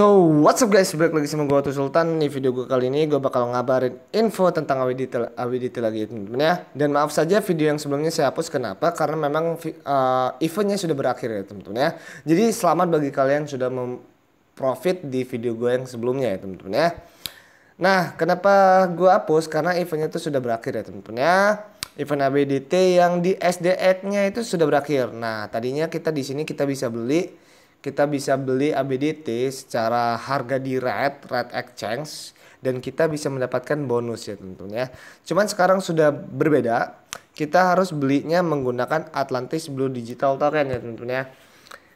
So, what's up guys? Balik lagi sama gue Atu Sultan. Di video gue kali ini gue bakal ngabarin info tentang Awi Detail, Awi Detail lagi temen ya. Dan maaf saja video yang sebelumnya saya hapus kenapa? Karena memang uh, eventnya sudah berakhir ya temen-temen ya. Jadi selamat bagi kalian yang sudah profit di video gue yang sebelumnya ya temen-temen ya. Nah, kenapa gue hapus? Karena eventnya itu sudah berakhir ya temen-temen ya event ABDT yang di SDX-nya itu sudah berakhir. Nah, tadinya kita di sini kita bisa beli kita bisa beli ABDT secara harga di red, red exchange dan kita bisa mendapatkan bonus ya tentunya. Cuman sekarang sudah berbeda, kita harus belinya menggunakan Atlantis Blue Digital Token ya tentunya.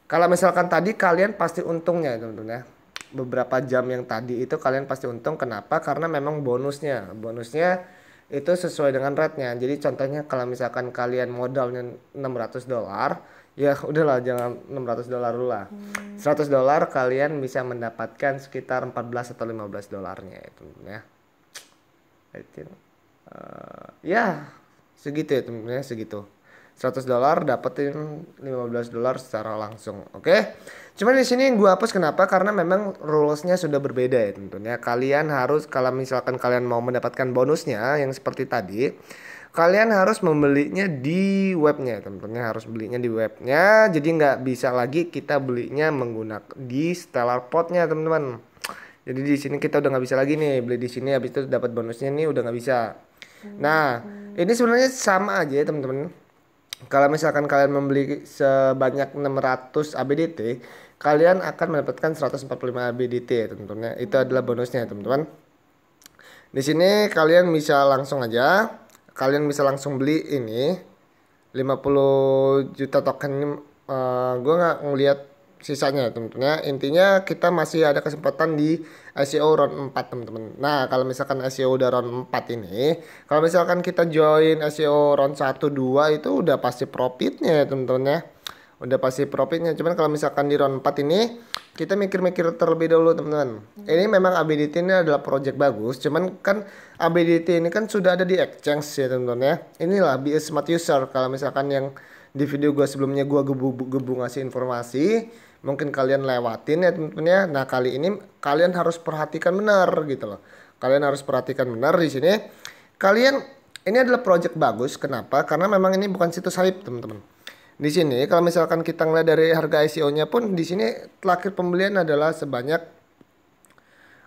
Kalau misalkan tadi kalian pasti untungnya ya tentunya. Beberapa jam yang tadi itu kalian pasti untung kenapa? Karena memang bonusnya. Bonusnya itu sesuai dengan rate-nya. Jadi contohnya kalau misalkan kalian modalnya 600 dolar, ya udahlah jangan 600 dolar dulu lah. Hmm. 100 dolar kalian bisa mendapatkan sekitar 14 atau 15 dolarnya itu ya. itu ya. uh, ya segitu ya temennya segitu. 100 dolar dapetin 15 dolar secara langsung, oke? Okay? Cuman di sini gua gue hapus kenapa? Karena memang rulesnya sudah berbeda ya tentunya. Kalian harus kalau misalkan kalian mau mendapatkan bonusnya yang seperti tadi, kalian harus membelinya di webnya tentunya harus belinya di webnya jadi nggak bisa lagi kita belinya menggunakan di stellar potnya teman-teman jadi di sini kita udah nggak bisa lagi nih beli di sini habis itu dapat bonusnya nih udah nggak bisa nah hmm. ini sebenarnya sama aja ya teman-teman kalau misalkan kalian membeli sebanyak 600 ABDT kalian akan mendapatkan 145 ABDT ya teman-teman itu adalah bonusnya teman-teman di sini kalian bisa langsung aja kalian bisa langsung beli ini 50 juta token ini uh, eh, gue nggak ngeliat sisanya tentunya Intinya kita masih ada kesempatan di ICO round 4 teman-teman. Nah, kalau misalkan ICO udah round 4 ini, kalau misalkan kita join ICO round 1 2 itu udah pasti profitnya ya teman-teman ya udah pasti profitnya cuman kalau misalkan di round 4 ini kita mikir-mikir terlebih dahulu teman-teman hmm. ini memang ability ini adalah project bagus cuman kan ability ini kan sudah ada di exchange ya teman-teman ya inilah be smart user kalau misalkan yang di video gue sebelumnya gue gebu-gebu ngasih informasi mungkin kalian lewatin ya teman-teman ya nah kali ini kalian harus perhatikan benar gitu loh kalian harus perhatikan benar di sini kalian ini adalah project bagus kenapa karena memang ini bukan situs hype teman-teman di sini kalau misalkan kita ngeliat dari harga ICO-nya pun di sini terakhir pembelian adalah sebanyak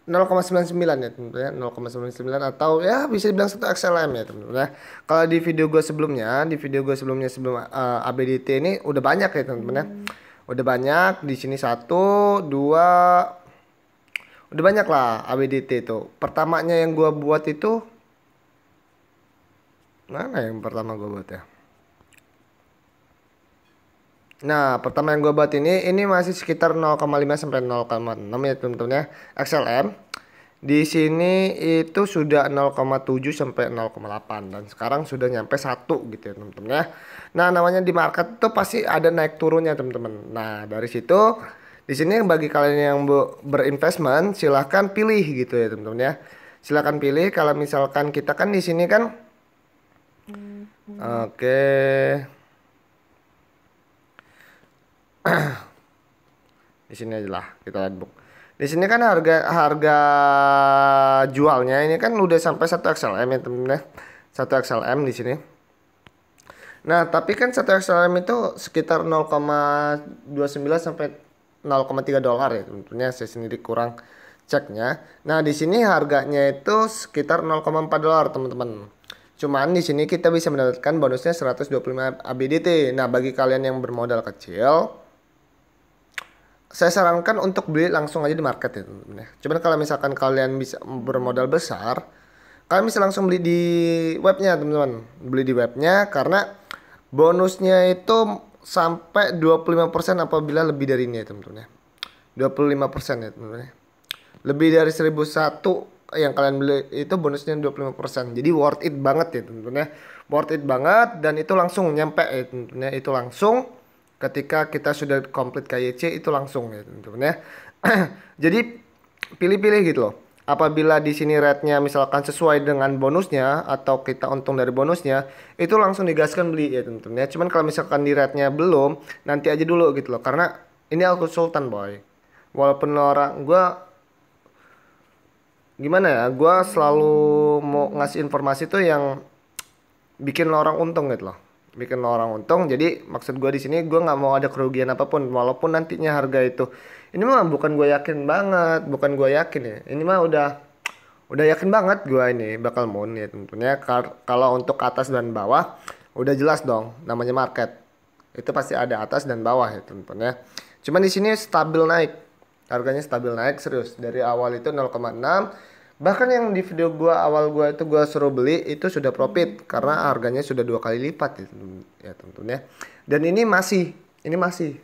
0,99 ya teman-teman 0,99 ya. atau ya bisa dibilang satu XLM ya teman-teman ya kalau di video gue sebelumnya di video gue sebelumnya sebelum uh, eh, ABDT ini udah banyak ya teman-teman ya hmm. udah banyak di sini satu dua udah banyak lah ABDT itu pertamanya yang gue buat itu mana yang pertama gue buat ya Nah, pertama yang gue buat ini, ini masih sekitar 0,5 sampai 0,6 ya teman-teman ya. XLM. Di sini itu sudah 0,7 sampai 0,8 dan sekarang sudah nyampe 1 gitu ya teman-teman ya. Nah, namanya di market itu pasti ada naik turunnya teman-teman. Nah, dari situ di sini bagi kalian yang berinvestment silahkan pilih gitu ya teman-teman ya. Silahkan pilih kalau misalkan kita kan di sini kan hmm, hmm. Oke. Okay di sini aja lah kita lihat di sini kan harga harga jualnya ini kan udah sampai satu XLM ya temen-temen 1 ya. XLM di sini nah tapi kan 1 XLM itu sekitar 0,29 sampai 0,3 dolar ya tentunya saya sendiri kurang ceknya nah di sini harganya itu sekitar 0,4 dolar teman-teman cuman di sini kita bisa mendapatkan bonusnya 125 ABDT nah bagi kalian yang bermodal kecil saya sarankan untuk beli langsung aja di market ya teman-teman. Cuman kalau misalkan kalian bisa bermodal besar, kalian bisa langsung beli di webnya teman-teman. Beli di webnya karena bonusnya itu sampai 25% apabila lebih dari ini ya teman-teman ya. 25% ya teman-teman ya. Lebih dari 1001 yang kalian beli itu bonusnya 25%. Jadi worth it banget ya teman-teman ya. Worth it banget dan itu langsung nyampe ya teman-teman ya. Itu langsung ketika kita sudah komplit KYC itu langsung ya teman-teman ya. Jadi pilih-pilih gitu loh. Apabila di sini rate-nya misalkan sesuai dengan bonusnya atau kita untung dari bonusnya, itu langsung digaskan beli ya teman-teman ya. Cuman kalau misalkan di rate-nya belum, nanti aja dulu gitu loh. Karena ini aku sultan boy. Walaupun orang gue gimana ya, gua selalu mau ngasih informasi tuh yang bikin orang untung gitu loh bikin lo orang untung jadi maksud gue di sini gue nggak mau ada kerugian apapun walaupun nantinya harga itu ini mah bukan gue yakin banget bukan gue yakin ya ini mah udah udah yakin banget gue ini bakal moon ya tentunya kalau untuk atas dan bawah udah jelas dong namanya market itu pasti ada atas dan bawah ya tentunya cuman di sini stabil naik harganya stabil naik serius dari awal itu 0,6 bahkan yang di video gua awal gua itu gua suruh beli itu sudah profit karena harganya sudah dua kali lipat ya, ya tentunya dan ini masih ini masih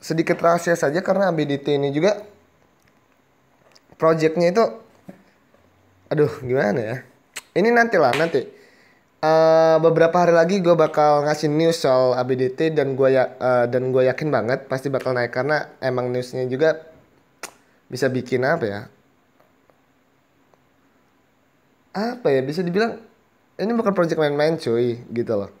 sedikit rahasia saja karena ABDT ini juga projectnya itu aduh gimana ya ini nantilah nanti uh, beberapa hari lagi gue bakal ngasih news soal ABDT dan gue ya uh, dan gue yakin banget pasti bakal naik karena emang newsnya juga bisa bikin apa ya apa ya bisa dibilang ini bukan project main-main cuy gitu loh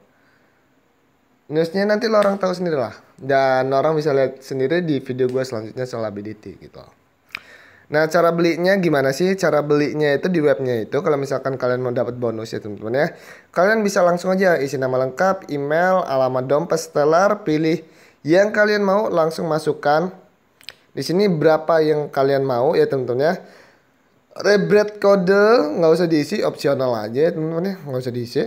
newsnya nanti lo orang tahu sendiri lah dan orang bisa lihat sendiri di video gue selanjutnya soal ability gitu loh. Nah cara belinya gimana sih? Cara belinya itu di webnya itu kalau misalkan kalian mau dapat bonus ya teman-teman ya. Kalian bisa langsung aja isi nama lengkap, email, alamat dompet stellar, pilih yang kalian mau langsung masukkan. Di sini berapa yang kalian mau ya teman-teman ya. Rebret kode nggak usah diisi, opsional aja ya, teman-teman ya, nggak usah diisi.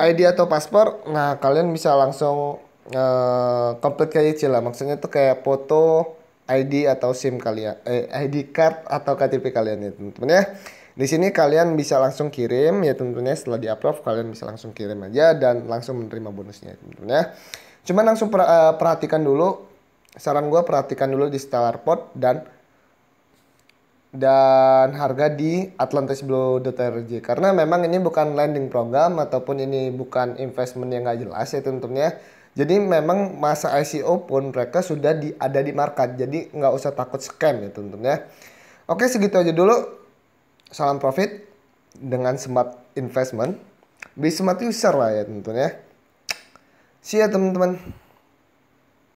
ID atau paspor, nah kalian bisa langsung uh, eh, komplit kayak Cila. Maksudnya itu kayak foto ID atau SIM kalian, eh, ID card atau KTP kalian ya teman-teman ya. Di sini kalian bisa langsung kirim ya tentunya setelah di approve kalian bisa langsung kirim aja dan langsung menerima bonusnya tentunya. Cuman langsung per, uh, perhatikan dulu saran gue perhatikan dulu di Starport dan dan harga di atlantisblue.rj karena memang ini bukan lending program ataupun ini bukan investment yang nggak jelas ya tentunya jadi memang masa ICO pun mereka sudah di, ada di market jadi nggak usah takut scam ya tentunya oke segitu aja dulu salam profit dengan smart investment be smart user lah ya tentunya see ya teman-teman